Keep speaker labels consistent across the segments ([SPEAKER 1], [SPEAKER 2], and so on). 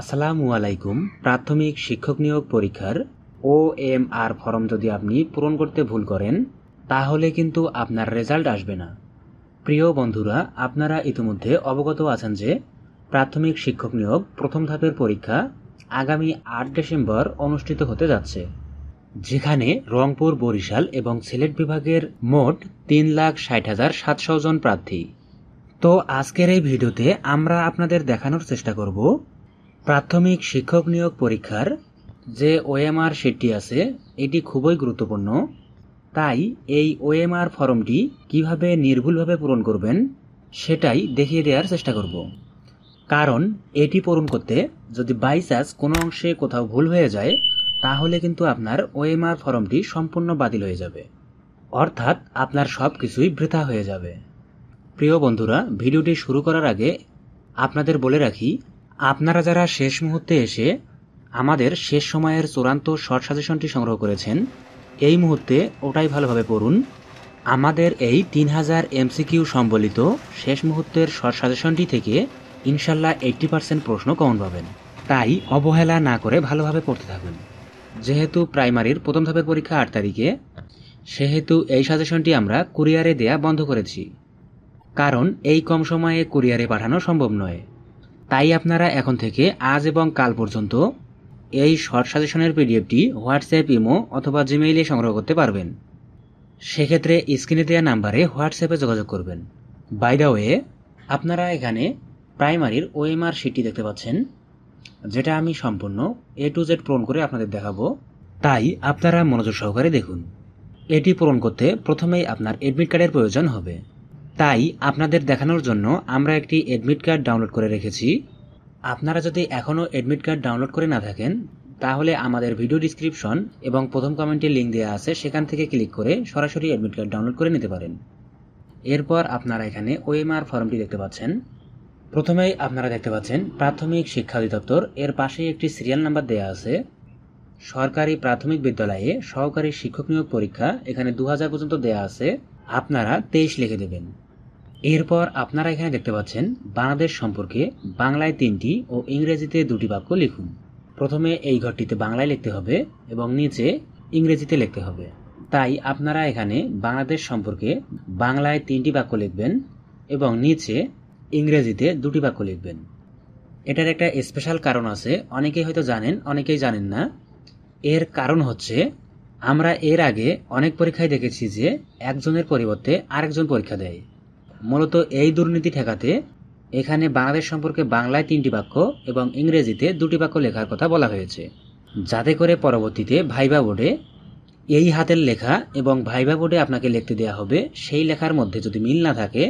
[SPEAKER 1] আসসালামু আলাইকুম প্রাথমিক শিক্ষক নিয়োগ পরীক্ষার ও এম আর ফর্ম যদি আপনি পূরণ করতে ভুল করেন তাহলে কিন্তু আপনার রেজাল্ট আসবে না প্রিয় বন্ধুরা আপনারা ইতিমধ্যে অবগত আছেন যে প্রাথমিক শিক্ষক নিয়োগ প্রথম ধাপের পরীক্ষা আগামী আট ডিসেম্বর অনুষ্ঠিত হতে যাচ্ছে যেখানে রংপুর বরিশাল এবং সিলেট বিভাগের মোট তিন লাখ ষাট হাজার সাতশো জন প্রার্থী তো আজকের এই ভিডিওতে আমরা আপনাদের দেখানোর চেষ্টা করব প্রাথমিক শিক্ষক নিয়োগ পরীক্ষার যে ওএমআর শিটটি আছে এটি খুবই গুরুত্বপূর্ণ তাই এই ওএমআর ফর্মটি কিভাবে নির্ভুলভাবে পূরণ করবেন সেটাই দেখিয়ে দেওয়ার চেষ্টা করব কারণ এটি পূরণ করতে যদি বাই চান্স কোনো অংশে কোথাও ভুল হয়ে যায় তাহলে কিন্তু আপনার ওএমআর ফর্মটি সম্পূর্ণ বাতিল হয়ে যাবে অর্থাৎ আপনার সব কিছুই বৃথা হয়ে যাবে প্রিয় বন্ধুরা ভিডিওটি শুরু করার আগে আপনাদের বলে রাখি আপনারা যারা শেষ মুহূর্তে এসে আমাদের শেষ সময়ের চূড়ান্ত শর্ট সাজেশনটি সংগ্রহ করেছেন এই মুহূর্তে ওটাই ভালোভাবে পড়ুন আমাদের এই তিন হাজার এমসিকিউ সম্বলিত শেষ মুহূর্তের শর্ট সাজেশনটি থেকে ইনশাল্লাহ এইটটি পার্সেন্ট প্রশ্ন কমন পাবেন তাই অবহেলা না করে ভালোভাবে পড়তে থাকুন যেহেতু প্রাইমারির প্রথম ধাপের পরীক্ষা আট তারিখে সেহেতু এই সাজেশনটি আমরা কুরিয়ারে দেয়া বন্ধ করেছি কারণ এই কম সময়ে কুরিয়ারে পাঠানো সম্ভব নয় তাই আপনারা এখন থেকে আজ এবং কাল পর্যন্ত এই শর্ট সাজেশনের পিডিএফটি হোয়াটসঅ্যাপ ইমো অথবা জিমেইলে সংগ্রহ করতে পারবেন সেক্ষেত্রে স্ক্রিনে দেওয়া নাম্বারে হোয়াটসঅ্যাপে যোগাযোগ করবেন বাই দা ওয়ে আপনারা এখানে প্রাইমারির ওএমআর শিটটি দেখতে পাচ্ছেন যেটা আমি সম্পূর্ণ এ টু জেড পূরণ করে আপনাদের দেখাবো তাই আপনারা মনোযোগ সহকারে দেখুন এটি পূরণ করতে প্রথমেই আপনার এডমিট কার্ডের প্রয়োজন হবে তাই আপনাদের দেখানোর জন্য আমরা একটি অ্যাডমিট কার্ড ডাউনলোড করে রেখেছি আপনারা যদি এখনও অ্যাডমিট কার্ড ডাউনলোড করে না থাকেন তাহলে আমাদের ভিডিও ডিসক্রিপশন এবং প্রথম কমেন্টের লিঙ্ক দেওয়া আছে সেখান থেকে ক্লিক করে সরাসরি অ্যাডমিট কার্ড ডাউনলোড করে নিতে পারেন এরপর আপনারা এখানে ওএমআর ফর্মটি দেখতে পাচ্ছেন প্রথমেই আপনারা দেখতে পাচ্ছেন প্রাথমিক শিক্ষা অধিদপ্তর এর পাশে একটি সিরিয়াল নাম্বার দেওয়া আছে সরকারি প্রাথমিক বিদ্যালয়ে সহকারী শিক্ষক নিয়োগ পরীক্ষা এখানে দু পর্যন্ত দেয়া আছে আপনারা তেইশ লিখে দেবেন এরপর আপনারা এখানে দেখতে পাচ্ছেন বাংলাদেশ সম্পর্কে বাংলায় তিনটি ও ইংরেজিতে দুটি বাক্য লিখুন প্রথমে এই ঘরটিতে বাংলায় লিখতে হবে এবং নিচে ইংরেজিতে লিখতে হবে তাই আপনারা এখানে বাংলাদেশ সম্পর্কে বাংলায় তিনটি বাক্য লিখবেন এবং নিচে ইংরেজিতে দুটি বাক্য লিখবেন এটার একটা স্পেশাল কারণ আছে অনেকেই হয়তো জানেন অনেকেই জানেন না এর কারণ হচ্ছে আমরা এর আগে অনেক পরীক্ষায় দেখেছি যে একজনের পরিবর্তে আরেকজন পরীক্ষা দেয় মূলত এই দুর্নীতি ঠেকাতে এখানে বাংলাদেশ সম্পর্কে বাংলায় তিনটি বাক্য এবং ইংরেজিতে দুটি বাক্য লেখার কথা বলা হয়েছে যাতে করে পরবর্তীতে ভাইবা বোর্ডে এই হাতের লেখা এবং ভাইবা বোর্ডে আপনাকে লিখতে দেওয়া হবে সেই লেখার মধ্যে যদি মিল না থাকে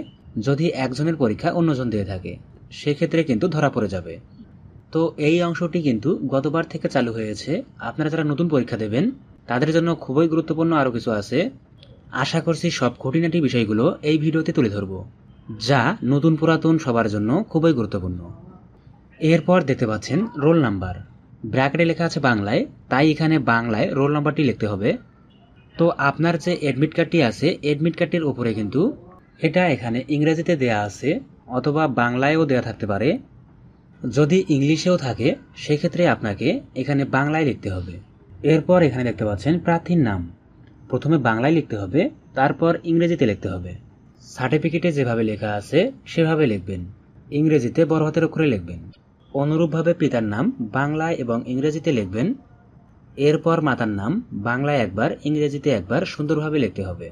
[SPEAKER 1] যদি একজনের পরীক্ষা অন্যজন দিয়ে থাকে সেক্ষেত্রে কিন্তু ধরা পড়ে যাবে তো এই অংশটি কিন্তু গতবার থেকে চালু হয়েছে আপনারা যারা নতুন পরীক্ষা দেবেন তাদের জন্য খুবই গুরুত্বপূর্ণ আরও কিছু আছে আশা করছি সব খুঁটিনাটি বিষয়গুলো এই ভিডিওতে তুলে ধরব যা নতুন পুরাতন সবার জন্য খুবই গুরুত্বপূর্ণ এরপর দেখতে পাচ্ছেন রোল নাম্বার ব্র্যাকেটে লেখা আছে বাংলায় তাই এখানে বাংলায় রোল নাম্বারটি লিখতে হবে তো আপনার যে অ্যাডমিট কার্ডটি আছে অ্যাডমিট কার্ডটির ওপরে কিন্তু এটা এখানে ইংরেজিতে দেয়া আছে অথবা বাংলায়ও দেয়া থাকতে পারে যদি ইংলিশেও থাকে সেক্ষেত্রে আপনাকে এখানে বাংলায় লিখতে হবে এরপর এখানে দেখতে পাচ্ছেন প্রার্থীর নাম প্রথমে বাংলায় লিখতে হবে তারপর ইংরেজিতে লিখতে হবে সার্টিফিকেটে যেভাবে লেখা আছে সেভাবে লিখবেন ইংরেজিতে বড় হাতের অক্ষরে লিখবেন অনুরূপভাবে পিতার নাম বাংলায় এবং ইংরেজিতে লিখবেন এরপর মাতার নাম বাংলায় একবার ইংরেজিতে একবার সুন্দরভাবে লিখতে হবে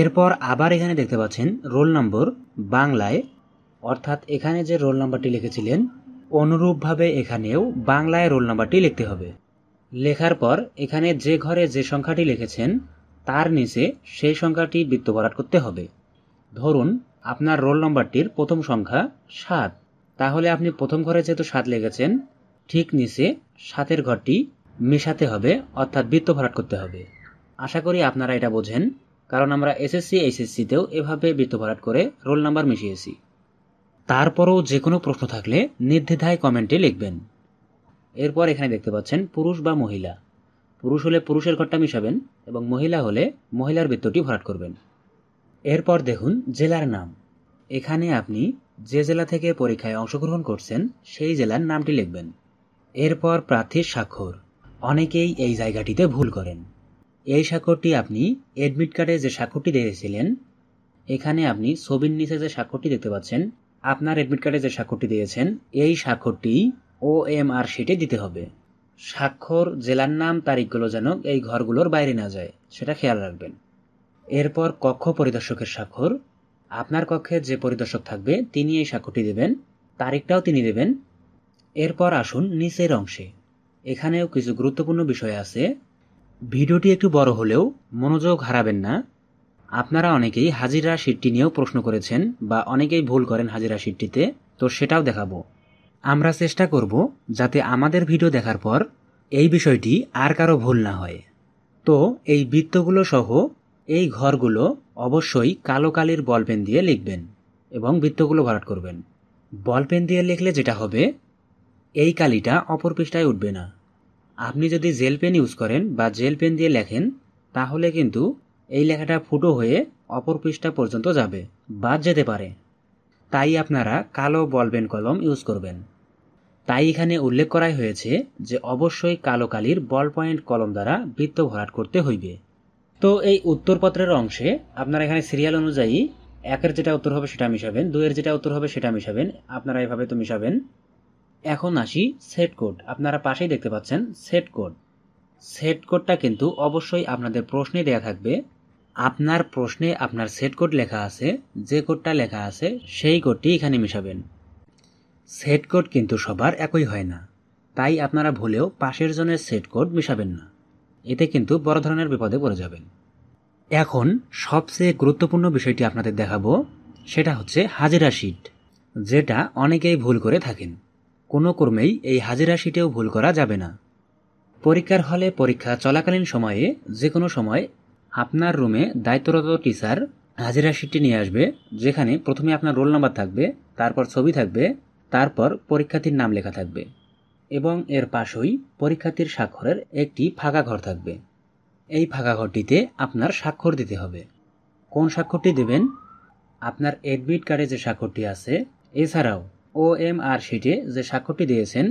[SPEAKER 1] এরপর আবার এখানে দেখতে পাচ্ছেন রোল নম্বর বাংলায় অর্থাৎ এখানে যে রোল নাম্বারটি লিখেছিলেন অনুরূপভাবে এখানেও বাংলায় রোল নাম্বারটি লিখতে হবে লেখার পর এখানে যে ঘরে যে সংখ্যাটি লিখেছেন তার নিচে সেই সংখ্যাটি বৃত্ত বৃত্তবরাট করতে হবে ধরুন আপনার রোল নম্বরটির প্রথম সংখ্যা সাত তাহলে আপনি প্রথম ঘরে যেহেতু সাত লিখেছেন ঠিক নিচে সাতের ঘরটি মেশাতে হবে অর্থাৎ বৃত্ত ভরাট করতে হবে আশা করি আপনারা এটা বোঝেন কারণ আমরা এসএসসি এইচএসসিতেও এভাবে বৃত্ত ভরাট করে রোল নাম্বার মিশিয়েছি তারপরও যে কোনো প্রশ্ন থাকলে নির্দ্বিধায় কমেন্টে লিখবেন এরপর এখানে দেখতে পাচ্ছেন পুরুষ বা মহিলা পুরুষ হলে পুরুষের ঘরটা মিশাবেন এবং মহিলা হলে মহিলার বৃত্তটি ভরাট করবেন এরপর দেখুন জেলার নাম এখানে আপনি যে জেলা থেকে পরীক্ষায় অংশগ্রহণ করছেন সেই জেলার নামটি লিখবেন এরপর প্রার্থীর স্বাক্ষর অনেকেই এই জায়গাটিতে ভুল করেন এই স্বাক্ষরটি আপনি এডমিট কার্ডে যে স্বাক্ষরটি দিয়েছিলেন এখানে আপনি ছবির নিচে যে স্বাক্ষরটি দেখতে পাচ্ছেন আপনার এডমিট কার্ডে যে স্বাক্ষরটি দিয়েছেন এই স্বাক্ষরটি ও এম আর শিটে দিতে হবে স্বাক্ষর জেলার নাম তারিখগুলো যেন এই ঘরগুলোর বাইরে না যায় সেটা খেয়াল রাখবেন এরপর কক্ষ পরিদর্শকের স্বাক্ষর আপনার কক্ষে যে পরিদর্শক থাকবে তিনি এই স্বাক্ষরটি দেবেন তারিখটাও তিনি দেবেন এরপর আসুন নিচের অংশে এখানেও কিছু গুরুত্বপূর্ণ বিষয় আছে ভিডিওটি একটু বড় হলেও মনোযোগ হারাবেন না আপনারা অনেকেই হাজিরা শিটটি নিয়েও প্রশ্ন করেছেন বা অনেকেই ভুল করেন হাজিরা শিটটিতে তো সেটাও দেখাবো আমরা চেষ্টা করব যাতে আমাদের ভিডিও দেখার পর এই বিষয়টি আর কারো ভুল না হয় তো এই বৃত্তগুলো সহ এই ঘরগুলো অবশ্যই কালো কালির বলপেন দিয়ে লিখবেন এবং বৃত্তগুলো ভরাট করবেন বলপেন দিয়ে লিখলে যেটা হবে এই কালিটা অপর পৃষ্ঠায় উঠবে না আপনি যদি জেল পেন ইউজ করেন বা জেল পেন দিয়ে লেখেন তাহলে কিন্তু এই লেখাটা ফুটো হয়ে অপর পৃষ্ঠা পর্যন্ত যাবে বাদ যেতে পারে তাই আপনারা কালো বলবেন কলম ইউজ করবেন তাই এখানে উল্লেখ করাই হয়েছে যে অবশ্যই কালো কালির বল পয়েন্ট কলম দ্বারা বৃত্ত ভরাট করতে হইবে তো এই উত্তরপত্রের অংশে আপনারা এখানে সিরিয়াল অনুযায়ী একের যেটা উত্তর হবে সেটা মিশাবেন দুইয়ের যেটা উত্তর হবে সেটা মিশাবেন আপনারা এভাবে তো মিশাবেন এখন আসি সেট কোড আপনারা পাশেই দেখতে পাচ্ছেন সেট কোড সেট কোডটা কিন্তু অবশ্যই আপনাদের প্রশ্নে দেয়া থাকবে আপনার প্রশ্নে আপনার সেট কোড লেখা আছে যে কোডটা লেখা আছে সেই কোডটি এখানে মিশাবেন সেট কোড কিন্তু সবার একই হয় না তাই আপনারা ভুলেও পাশের জনের সেট কোড মিশাবেন না এতে কিন্তু বড় ধরনের বিপদে পড়ে যাবেন এখন সবচেয়ে গুরুত্বপূর্ণ বিষয়টি আপনাদের দেখাবো সেটা হচ্ছে হাজিরা শিট যেটা অনেকেই ভুল করে থাকেন কোনো কর্মেই এই হাজিরা শিটেও ভুল করা যাবে না পরীক্ষার হলে পরীক্ষা চলাকালীন সময়ে যে কোনো সময় আপনার রুমে দায়িত্বরত টিচার হাজিরা শিটটি নিয়ে আসবে যেখানে প্রথমে আপনার রোল নাম্বার থাকবে তারপর ছবি থাকবে তারপর পরীক্ষার্থীর নাম লেখা থাকবে এবং এর পাশেই পরীক্ষার্থীর স্বাক্ষরের একটি ফাঁকা ঘর থাকবে এই ফাঁকা ঘরটিতে আপনার স্বাক্ষর দিতে হবে কোন স্বাক্ষরটি দেবেন আপনার অ্যাডমিট কার্ডে যে স্বাক্ষরটি আছে এছাড়াও ও এম আর শিটে যে স্বাক্ষরটি দিয়েছেন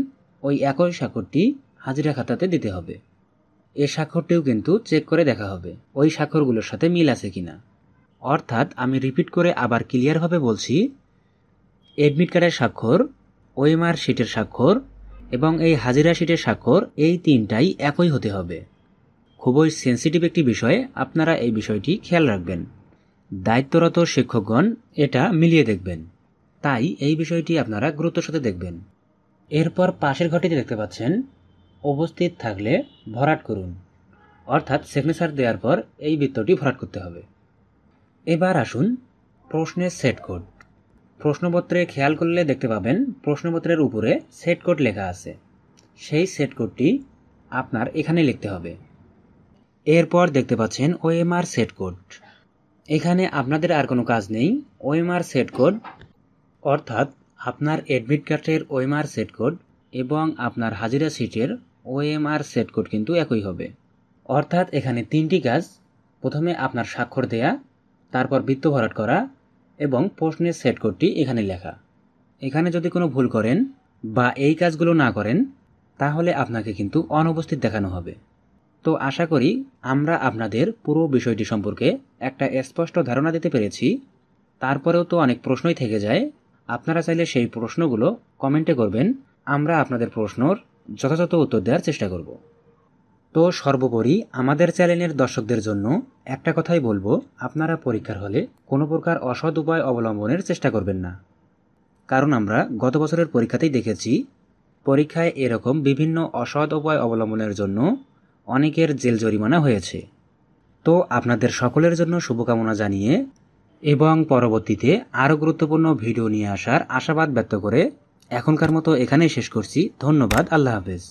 [SPEAKER 1] ওই একই স্বাক্ষরটি হাজিরা খাতাতে দিতে হবে এ স্বাক্ষরটিও কিন্তু চেক করে দেখা হবে ওই স্বাক্ষরগুলোর সাথে মিল আছে কিনা অর্থাৎ আমি রিপিট করে আবার ক্লিয়ারভাবে বলছি এডমিট কার্ডের স্বাক্ষর ওএমআর শিটের স্বাক্ষর এবং এই হাজিরা শিটের স্বাক্ষর এই তিনটাই একই হতে হবে খুবই সেন্সিটিভ একটি বিষয়ে আপনারা এই বিষয়টি খেয়াল রাখবেন দায়িত্বরত শিক্ষকগণ এটা মিলিয়ে দেখবেন তাই এই বিষয়টি আপনারা গুরুত্বের সাথে দেখবেন এরপর পাশের ঘটিতে দেখতে পাচ্ছেন উপস্থিত থাকলে ভরাট করুন অর্থাৎ সিগনেচার দেওয়ার পর এই বৃত্তটি ভরাট করতে হবে এবার আসুন প্রশ্নের সেট কোড প্রশ্নপত্রে খেয়াল করলে দেখতে পাবেন প্রশ্নপত্রের উপরে সেট কোড লেখা আছে সেই সেট কোডটি আপনার এখানে লিখতে হবে এরপর দেখতে পাচ্ছেন ওএমআর সেট কোড এখানে আপনাদের আর কোনো কাজ নেই ওএমআর সেট কোড অর্থাৎ আপনার অ্যাডমিট কার্ডের ওএমআর সেট কোড এবং আপনার হাজিরা সিটের ওএমআর সেট কোড কিন্তু একই হবে অর্থাৎ এখানে তিনটি কাজ প্রথমে আপনার স্বাক্ষর দেয়া তারপর বৃত্ত ভরাট করা এবং প্রশ্নের সেট কোডটি এখানে লেখা এখানে যদি কোনো ভুল করেন বা এই কাজগুলো না করেন তাহলে আপনাকে কিন্তু অনুপস্থিত দেখানো হবে তো আশা করি আমরা আপনাদের পুরো বিষয়টি সম্পর্কে একটা স্পষ্ট ধারণা দিতে পেরেছি তারপরেও তো অনেক প্রশ্নই থেকে যায় আপনারা চাইলে সেই প্রশ্নগুলো কমেন্টে করবেন আমরা আপনাদের প্রশ্নর যথাযথ উত্তর দেওয়ার চেষ্টা করব তো সর্বোপরি আমাদের চ্যানেলের দর্শকদের জন্য একটা কথাই বলবো আপনারা পরীক্ষার হলে কোনো প্রকার অসৎ উপায় অবলম্বনের চেষ্টা করবেন না কারণ আমরা গত বছরের পরীক্ষাতেই দেখেছি পরীক্ষায় এরকম বিভিন্ন অসৎ উপায় অবলম্বনের জন্য অনেকের জেল জরিমানা হয়েছে তো আপনাদের সকলের জন্য শুভকামনা জানিয়ে এবং পরবর্তীতে আরও গুরুত্বপূর্ণ ভিডিও নিয়ে আসার আশাবাদ ব্যক্ত করে এখনকার মতো এখানেই শেষ করছি ধন্যবাদ আল্লাহ হাফেজ